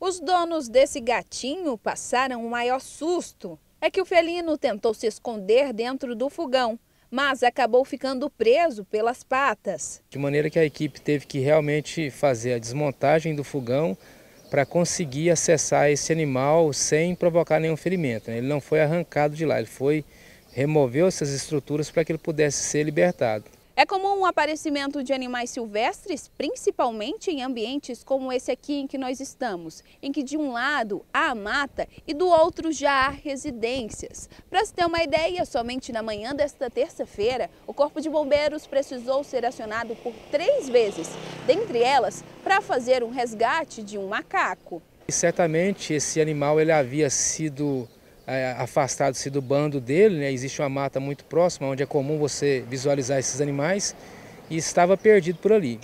Os donos desse gatinho passaram o um maior susto. É que o felino tentou se esconder dentro do fogão, mas acabou ficando preso pelas patas. De maneira que a equipe teve que realmente fazer a desmontagem do fogão para conseguir acessar esse animal sem provocar nenhum ferimento. Né? Ele não foi arrancado de lá, ele foi removeu essas estruturas para que ele pudesse ser libertado. É comum o aparecimento de animais silvestres, principalmente em ambientes como esse aqui em que nós estamos, em que de um lado há mata e do outro já há residências. Para se ter uma ideia, somente na manhã desta terça-feira, o Corpo de Bombeiros precisou ser acionado por três vezes, dentre elas para fazer um resgate de um macaco. E certamente esse animal ele havia sido afastado-se do bando dele, né? existe uma mata muito próxima onde é comum você visualizar esses animais e estava perdido por ali.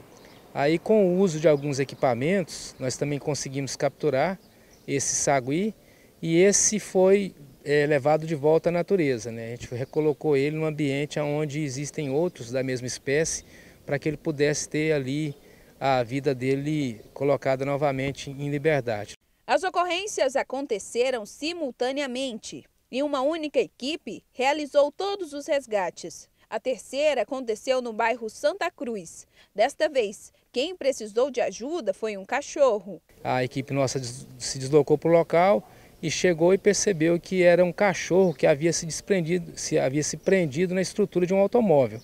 Aí com o uso de alguns equipamentos, nós também conseguimos capturar esse sagui e esse foi é, levado de volta à natureza. Né? A gente recolocou ele num ambiente onde existem outros da mesma espécie para que ele pudesse ter ali a vida dele colocada novamente em liberdade. As ocorrências aconteceram simultaneamente e uma única equipe realizou todos os resgates. A terceira aconteceu no bairro Santa Cruz. Desta vez, quem precisou de ajuda foi um cachorro. A equipe nossa se deslocou para o local e chegou e percebeu que era um cachorro que havia se desprendido, se havia se prendido na estrutura de um automóvel.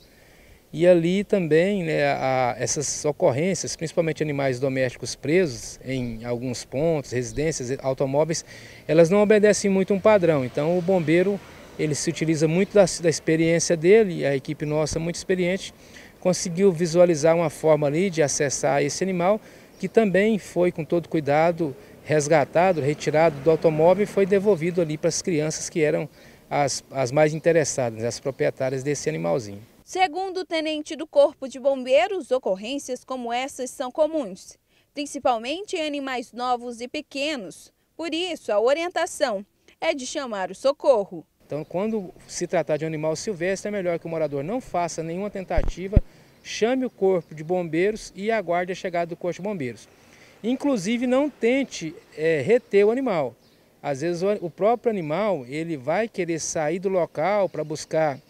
E ali também né, a, essas ocorrências, principalmente animais domésticos presos em alguns pontos, residências, automóveis, elas não obedecem muito um padrão. Então o bombeiro ele se utiliza muito da, da experiência dele, a equipe nossa muito experiente, conseguiu visualizar uma forma ali de acessar esse animal que também foi com todo cuidado resgatado, retirado do automóvel e foi devolvido ali para as crianças que eram as, as mais interessadas, as proprietárias desse animalzinho. Segundo o tenente do Corpo de Bombeiros, ocorrências como essas são comuns, principalmente em animais novos e pequenos. Por isso, a orientação é de chamar o socorro. Então, quando se tratar de um animal silvestre, é melhor que o morador não faça nenhuma tentativa, chame o Corpo de Bombeiros e aguarde a chegada do Corpo de Bombeiros. Inclusive, não tente é, reter o animal. Às vezes, o próprio animal ele vai querer sair do local para buscar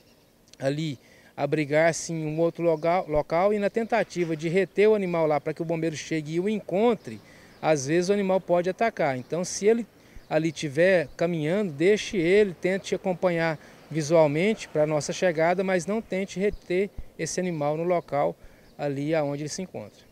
ali abrigar-se assim, em um outro local, local e na tentativa de reter o animal lá para que o bombeiro chegue e o encontre, às vezes o animal pode atacar. Então, se ele ali estiver caminhando, deixe ele, tente acompanhar visualmente para a nossa chegada, mas não tente reter esse animal no local ali aonde ele se encontra.